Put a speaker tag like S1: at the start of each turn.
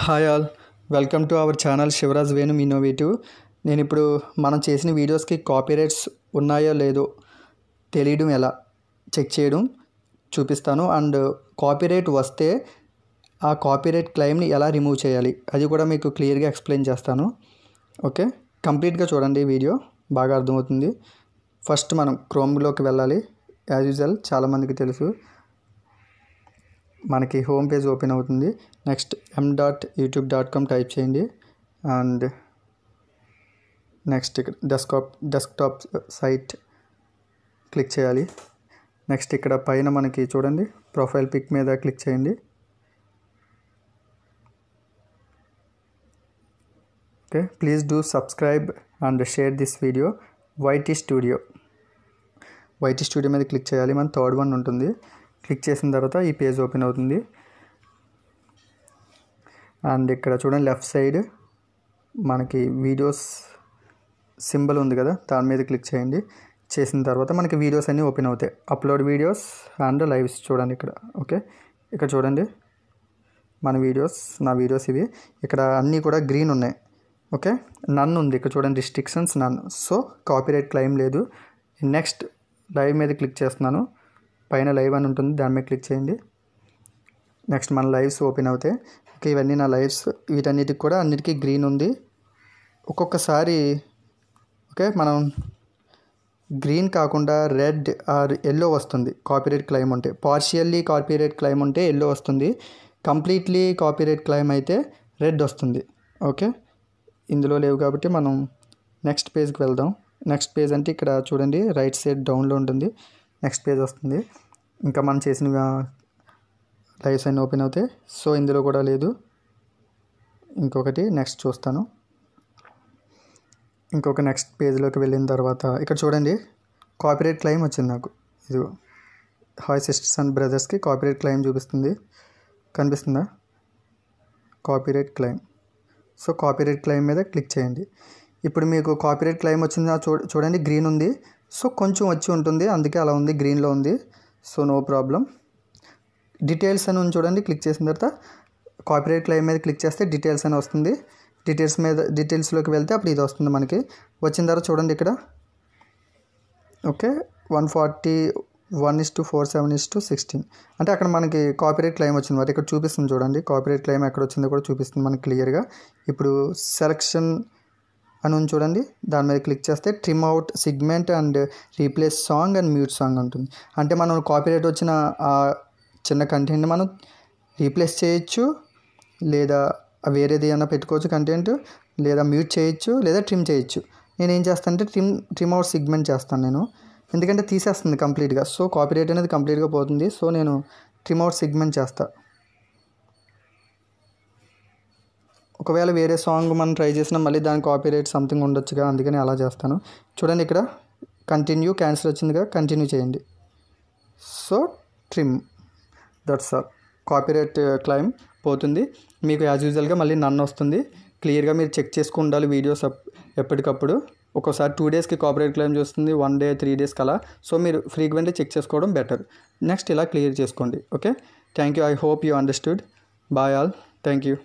S1: hi all welcome to our channel Sivaraj Venu innovative నేను ఇప్పుడు మనం చేసిన వీడియోస్కి కాపీరైట్స్ ఉన్నాయో లేదో తెలియడం ఎలా చెక్ చేయడం చూపిస్తాను అండ్ కాపీరైట్ వస్తే ఆ కాపీరైట్ క్లెయిమ్ని ఎలా రిమూవ్ చేయాలి అది కూడా మీకు క్లియర్గా ఎక్స్ప్లెయిన్ చేస్తాను ఓకే కంప్లీట్గా చూడండి వీడియో బాగా అర్థమవుతుంది ఫస్ట్ మనం క్రోమ్లోకి వెళ్ళాలి యాజ్ యూజువల్ చాలామందికి తెలుసు మనకి హోమ్ పేజ్ ఓపెన్ అవుతుంది next M dot YouTube dot com type చేయండి అండ్ నెక్స్ట్ ఇక్కడ డెస్క్టాప్ డెస్క్టాప్ సైట్ క్లిక్ చేయాలి నెక్స్ట్ ఇక్కడ పైన మనకి చూడండి ప్రొఫైల్ పిక్ మీద క్లిక్ చేయండి okay please do subscribe and share this video YT studio YT studio మీద క్లిక్ చేయాలి మన థర్డ్ వన్ ఉంటుంది క్లిక్ చేసిన తర్వాత ఈ పేజ్ ఓపెన్ అవుతుంది అండ్ ఇక్కడ చూడండి లెఫ్ట్ సైడ్ మనకి వీడియోస్ సింబల్ ఉంది కదా దాని మీద క్లిక్ చేయండి చేసిన తర్వాత మనకి వీడియోస్ అన్నీ ఓపెన్ అవుతాయి అప్లోడ్ వీడియోస్ అండ్ లైవ్స్ చూడండి ఇక్కడ ఓకే ఇక్కడ చూడండి మన వీడియోస్ నా వీడియోస్ ఇవి ఇక్కడ అన్నీ కూడా గ్రీన్ ఉన్నాయి ఓకే నన్ను ఉంది ఇక్కడ చూడండి రిస్ట్రిక్షన్స్ నన్ను సో కాపీరైట్ క్లెయిమ్ లేదు నెక్స్ట్ లైవ్ మీద క్లిక్ చేస్తున్నాను పైన లైవ్ అని ఉంటుంది దాని మీద క్లిక్ చేయండి నెక్స్ట్ మన లైవ్స్ ఓపెన్ అవుతాయి ఓకే ఇవన్నీ నా లైవ్స్ వీటన్నిటికి కూడా అన్నిటికీ గ్రీన్ ఉంది ఒక్కొక్కసారి ఓకే మనం గ్రీన్ కాకుండా రెడ్ ఆర్ ఎల్లో వస్తుంది కాపీరేట్ క్లైమ్ ఉంటే పార్షియల్లీ కాపీరేట్ క్లైమ్ ఉంటే ఎల్లో వస్తుంది కంప్లీట్లీ కాపీరేట్ క్లైమ్ అయితే రెడ్ వస్తుంది ఓకే ఇందులో లేవు కాబట్టి మనం నెక్స్ట్ పేజ్కి వెళ్దాం నెక్స్ట్ పేజ్ అంటే ఇక్కడ చూడండి రైట్ సైడ్ డౌన్లో ఉంటుంది నెక్స్ట్ పేజ్ వస్తుంది ఇంకా మనం చేసిన లైవ్స్ అన్నీ ఓపెన్ అవుతాయి సో ఇందులో కూడా లేదు ఇంకొకటి నెక్స్ట్ చూస్తాను ఇంకొక నెక్స్ట్ పేజ్లోకి వెళ్ళిన తర్వాత ఇక్కడ చూడండి కాపీరైట్ క్లెయిమ్ వచ్చింది నాకు ఇది హాయ్ సిస్టర్స్ అండ్ బ్రదర్స్కి కాపీరైట్ క్లెయిమ్ చూపిస్తుంది కనిపిస్తుందా copyright claim so copyright claim మీద క్లిక్ చేయండి ఇప్పుడు మీకు కాపీరైట్ క్లెయిమ్ వచ్చింది చూడండి గ్రీన్ ఉంది సో కొంచెం వచ్చి ఉంటుంది అందుకే అలా ఉంది గ్రీన్లో ఉంది సో నో ప్రాబ్లం డీటెయిల్స్ అని ఉంది చూడండి క్లిక్ చేసిన తర్వాత కాపీరైట్ క్లెయిమ్ మీద క్లిక్ చేస్తే డీటెయిల్స్ అని వస్తుంది డీటెయిల్స్ మీద డీటెయిల్స్లోకి వెళ్తే అప్పుడు ఇది వస్తుంది మనకి వచ్చిన తర్వాత చూడండి ఇక్కడ okay one forty one is to four seven is to sixteen అంటే అక్కడ మనకి కాపీరేట్ క్లెయిమ్ వచ్చింది మరి ఇక్కడ చూపిస్తుంది చూడండి కాపీరేట్ క్లెయిమ్ ఎక్కడ వచ్చిందో కూడా చూపిస్తుంది మనకి క్లియర్గా ఇప్పుడు సెలక్షన్ అని ఉంది చూడండి దాని మీద క్లిక్ చేస్తే trim out segment and replace song and mute song ఉంటుంది అంటే మనం రేట్ వచ్చిన ఆ చిన్న కంటెంట్ మనం రీప్లేస్ చేయొచ్చు లేదా వేరేది ఏమైనా పెట్టుకోవచ్చు కంటెంట్ లేదా మ్యూట్ చేయొచ్చు లేదా ట్రిమ్ చేయొచ్చు నేను ఏం చేస్తాను అంటే ట్రిమ్ ట్రిమ్ అవుట్ సిగ్మెంట్ చేస్తాను నేను ఎందుకంటే తీసేస్తుంది కంప్లీట్గా సో రేట్ అనేది కంప్లీట్గా పోతుంది సో నేను ట్రిమ్ అవుట్ సిగ్మెంట్ చేస్తాను ఒకవేళ వేరే సాంగ్ మనం ట్రై చేసినా మళ్ళీ దాని కాపీరైట్ సంథింగ్ ఉండొచ్చుగా అందుకని అలా చేస్తాను చూడండి ఇక్కడ కంటిన్యూ క్యాన్సిల్ వచ్చిందిగా కంటిన్యూ చేయండి so trim that's all copyright claim పోతుంది మీకు యాజ్ యూజువల్గా మళ్ళీ నన్ను వస్తుంది క్లియర్గా మీరు చెక్ చేసుకుని ఉండాలి వీడియోస్ ఎప్పటికప్పుడు ఒక్కోసారి టూ డేస్కి కాపరేట్ క్లెయిమ్ చేస్తుంది వన్ డే త్రీ డేస్కి అలా సో మీరు ఫ్రీక్వెంట్లీ చెక్ చేసుకోవడం బెటర్ నెక్స్ట్ ఇలా క్లియర్ చేసుకోండి okay thank you I hope you understood bye all thank you